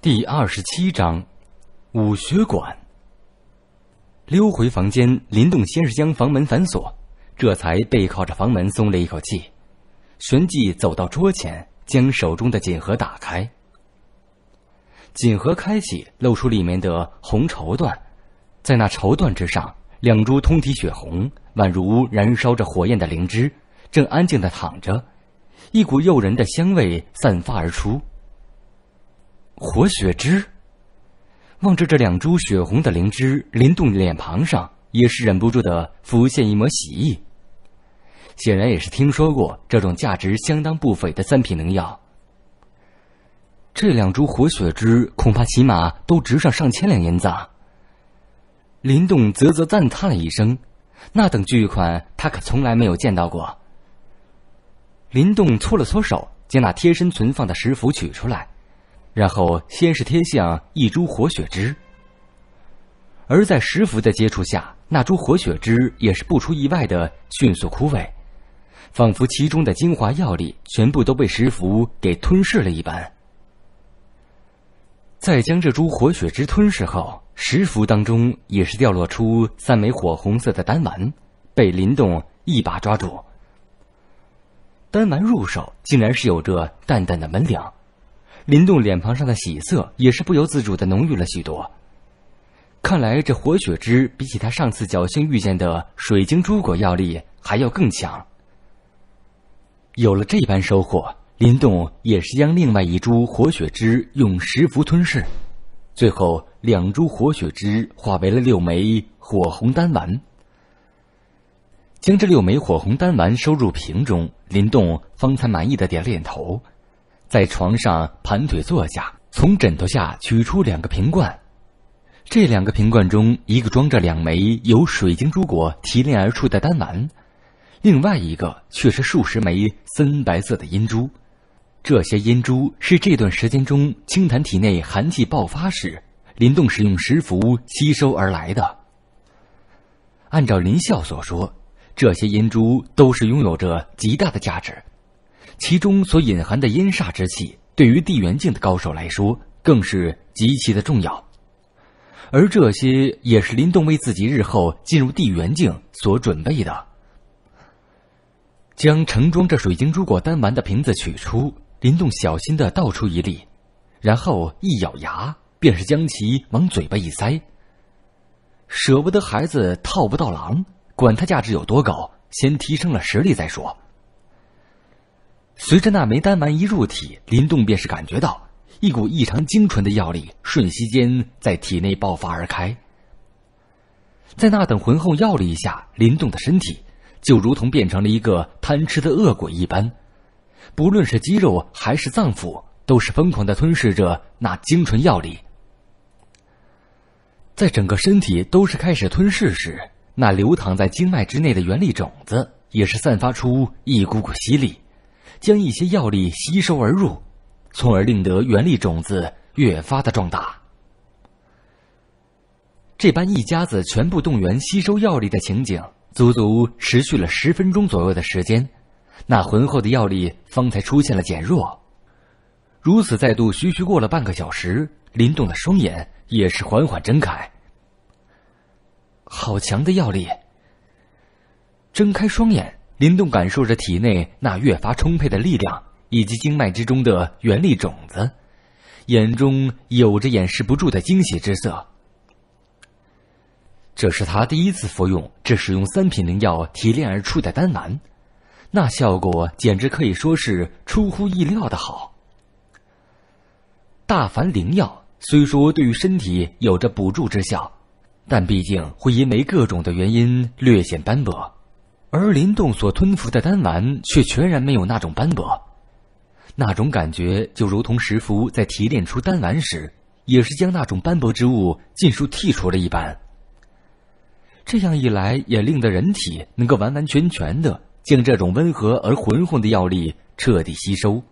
第二十七章，武学馆。溜回房间，林动先是将房门反锁，这才背靠着房门松了一口气，旋即走到桌前，将手中的锦盒打开。锦盒开启，露出里面的红绸缎，在那绸缎之上，两株通体血红，宛如燃烧着火焰的灵芝，正安静的躺着，一股诱人的香味散发而出。活血芝。望着这两株血红的灵芝，林动脸庞上也是忍不住的浮现一抹喜意。显然也是听说过这种价值相当不菲的三品灵药。这两株活血芝恐怕起码都值上上千两银子。林动啧啧赞叹了一声，那等巨款他可从来没有见到过。林动搓了搓手，将那贴身存放的石符取出来。然后，先是贴向一株活血枝，而在石符的接触下，那株活血枝也是不出意外的迅速枯萎，仿佛其中的精华药力全部都被石符给吞噬了一般。在将这株活血枝吞噬后，石符当中也是掉落出三枚火红色的丹丸，被林动一把抓住。丹丸入手，竟然是有着淡淡的门凉。林动脸庞上的喜色也是不由自主的浓郁了许多。看来这活血枝比起他上次侥幸遇见的水晶珠果药力还要更强。有了这般收获，林动也是将另外一株活血枝用石符吞噬，最后两株活血枝化为了六枚火红丹丸。将这六枚火红丹丸收入瓶中，林动方才满意的点了点头。在床上盘腿坐下，从枕头下取出两个瓶罐。这两个瓶罐中，一个装着两枚由水晶珠果提炼而出的丹丸，另外一个却是数十枚森白色的阴珠。这些阴珠是这段时间中青檀体内寒气爆发时，林动使用石符吸收而来的。按照林啸所说，这些阴珠都是拥有着极大的价值。其中所隐含的阴煞之气，对于地元境的高手来说，更是极其的重要。而这些也是林动为自己日后进入地元境所准备的。将盛装着水晶珠果丹丸的瓶子取出，林动小心的倒出一粒，然后一咬牙，便是将其往嘴巴一塞。舍不得孩子，套不到狼。管它价值有多高，先提升了实力再说。随着那枚丹丸一入体，林动便是感觉到一股异常精纯的药力，瞬息间在体内爆发而开。在那等浑厚药力下，林动的身体就如同变成了一个贪吃的恶鬼一般，不论是肌肉还是脏腑，都是疯狂的吞噬着那精纯药力。在整个身体都是开始吞噬时，那流淌在经脉之内的元力种子也是散发出一股股吸力。将一些药力吸收而入，从而令得原力种子越发的壮大。这般一家子全部动员吸收药力的情景，足足持续了十分钟左右的时间，那浑厚的药力方才出现了减弱。如此再度徐徐过了半个小时，林动的双眼也是缓缓睁开。好强的药力！睁开双眼。林动感受着体内那越发充沛的力量，以及经脉之中的元力种子，眼中有着掩饰不住的惊喜之色。这是他第一次服用这使用三品灵药提炼而出的丹丸，那效果简直可以说是出乎意料的好。大凡灵药虽说对于身体有着补助之效，但毕竟会因为各种的原因略显单薄。而林动所吞服的丹丸却全然没有那种斑驳，那种感觉就如同石符在提炼出丹丸时，也是将那种斑驳之物尽数剔除了一般。这样一来，也令得人体能够完完全全的将这种温和而浑浑的药力彻底吸收。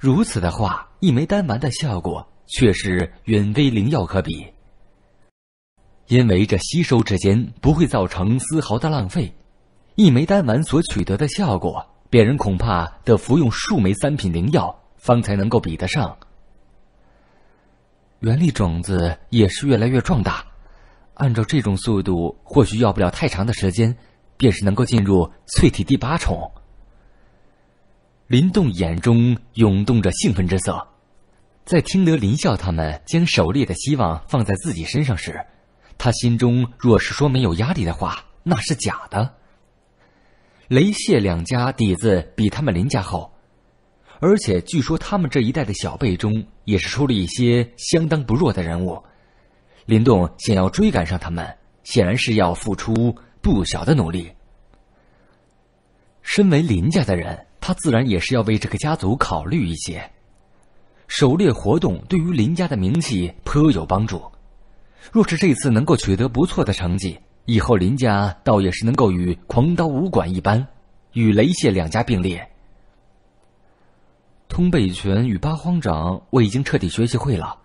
如此的话，一枚丹丸的效果却是远非灵药可比，因为这吸收之间不会造成丝毫的浪费。一枚丹丸所取得的效果，别人恐怕得服用数枚三品灵药，方才能够比得上。原力种子也是越来越壮大，按照这种速度，或许要不了太长的时间，便是能够进入淬体第八重。林动眼中涌动着兴奋之色，在听得林笑他们将狩猎的希望放在自己身上时，他心中若是说没有压力的话，那是假的。雷谢两家底子比他们林家厚，而且据说他们这一代的小辈中也是出了一些相当不弱的人物。林动想要追赶上他们，显然是要付出不小的努力。身为林家的人，他自然也是要为这个家族考虑一些。狩猎活动对于林家的名气颇有帮助，若是这次能够取得不错的成绩。以后林家倒也是能够与狂刀武馆一般，与雷谢两家并列。通背拳与八荒掌我已经彻底学习会了，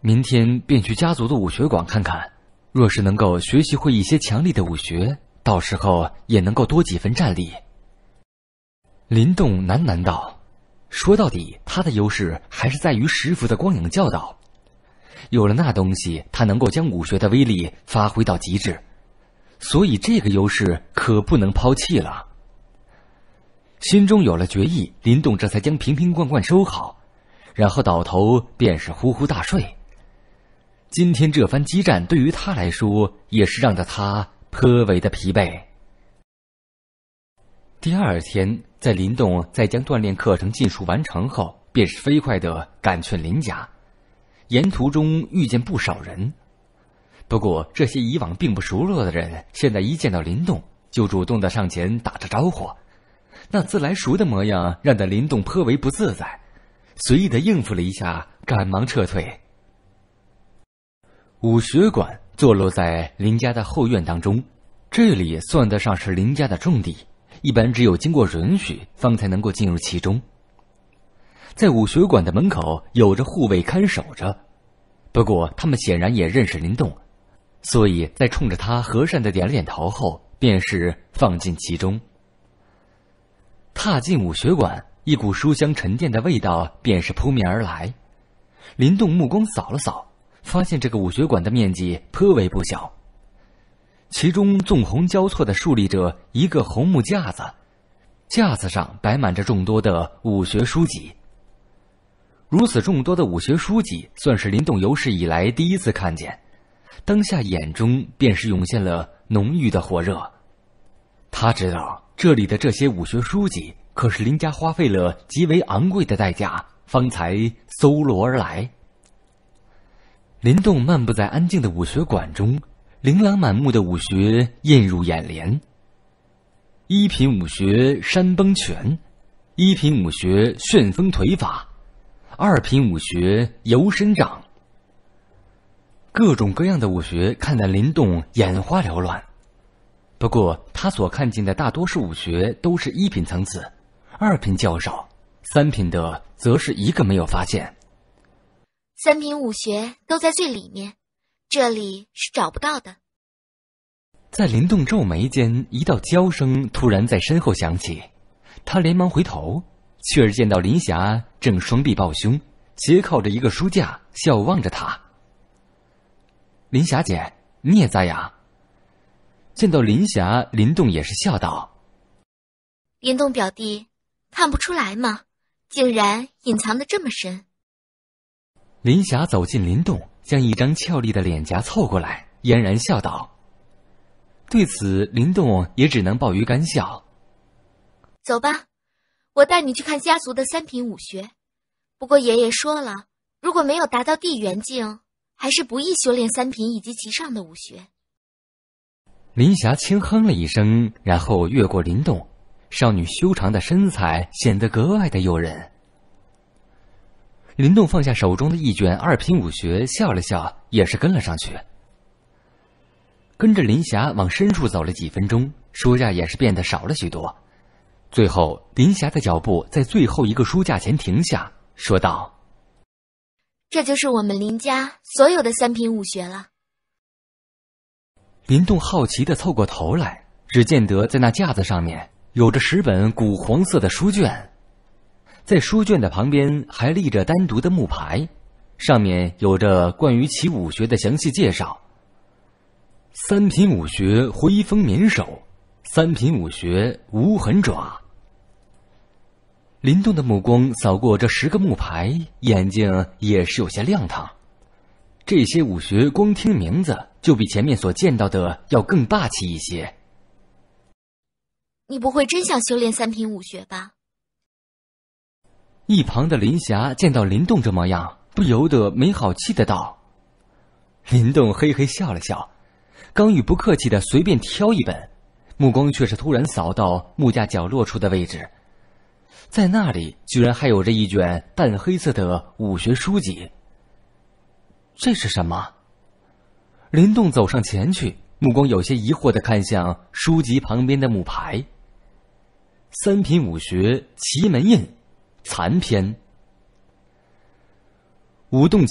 明天便去家族的武学馆看看。若是能够学习会一些强力的武学，到时候也能够多几分战力。林动喃喃道：“说到底，他的优势还是在于师傅的光影教导，有了那东西，他能够将武学的威力发挥到极致。”所以这个优势可不能抛弃了。心中有了决意，林动这才将瓶瓶罐罐收好，然后倒头便是呼呼大睡。今天这番激战对于他来说也是让得他颇为的疲惫。第二天，在林动在将锻炼课程尽数完成后，便是飞快的赶去林家，沿途中遇见不少人。不过，这些以往并不熟络的人，现在一见到林动，就主动的上前打着招呼，那自来熟的模样让得林动颇为不自在，随意的应付了一下，赶忙撤退。武学馆坐落在林家的后院当中，这里算得上是林家的重地，一般只有经过允许，方才能够进入其中。在武学馆的门口，有着护卫看守着，不过他们显然也认识林动。所以在冲着他和善的点了点头后，便是放进其中。踏进武学馆，一股书香沉淀的味道便是扑面而来。林动目光扫了扫，发现这个武学馆的面积颇为不小。其中纵横交错的竖立着一个红木架子，架子上摆满着众多的武学书籍。如此众多的武学书籍，算是林动有史以来第一次看见。当下眼中便是涌现了浓郁的火热，他知道这里的这些武学书籍，可是林家花费了极为昂贵的代价方才搜罗而来。林动漫步在安静的武学馆中，琳琅满目的武学映入眼帘。一品武学山崩拳，一品武学旋风腿法，二品武学游身掌。各种各样的武学看得林动眼花缭乱，不过他所看见的大多数武学，都是一品层次，二品较少，三品的则是一个没有发现。三品武学都在最里面，这里是找不到的。在林动皱眉间，一道娇声突然在身后响起，他连忙回头，却见到林霞正双臂抱胸，斜靠着一个书架，笑望着他。林霞姐，你也在呀。见到林霞，林动也是笑道：“林动表弟，看不出来吗？竟然隐藏的这么深。”林霞走近林动，将一张俏丽的脸颊凑过来，嫣然笑道。对此，林动也只能抱于干笑。走吧，我带你去看家族的三品武学。不过爷爷说了，如果没有达到地元境，还是不易修炼三品以及其上的武学。林霞轻哼了一声，然后越过林动，少女修长的身材显得格外的诱人。林动放下手中的一卷二品武学，笑了笑，也是跟了上去。跟着林霞往深处走了几分钟，书架也是变得少了许多。最后，林霞的脚步在最后一个书架前停下，说道。这就是我们林家所有的三品武学了。林动好奇地凑过头来，只见得在那架子上面有着十本古黄色的书卷，在书卷的旁边还立着单独的木牌，上面有着关于其武学的详细介绍。三品武学回风免手，三品武学无痕爪。林动的目光扫过这十个木牌，眼睛也是有些亮堂。这些武学光听名字就比前面所见到的要更霸气一些。你不会真想修炼三品武学吧？一旁的林霞见到林动这模样，不由得没好气的道：“林动嘿嘿笑了笑，刚欲不客气的随便挑一本，目光却是突然扫到木架角落处的位置。”在那里居然还有着一卷淡黑色的武学书籍，这是什么？林动走上前去，目光有些疑惑的看向书籍旁边的木牌。三品武学奇门印，残篇。无动。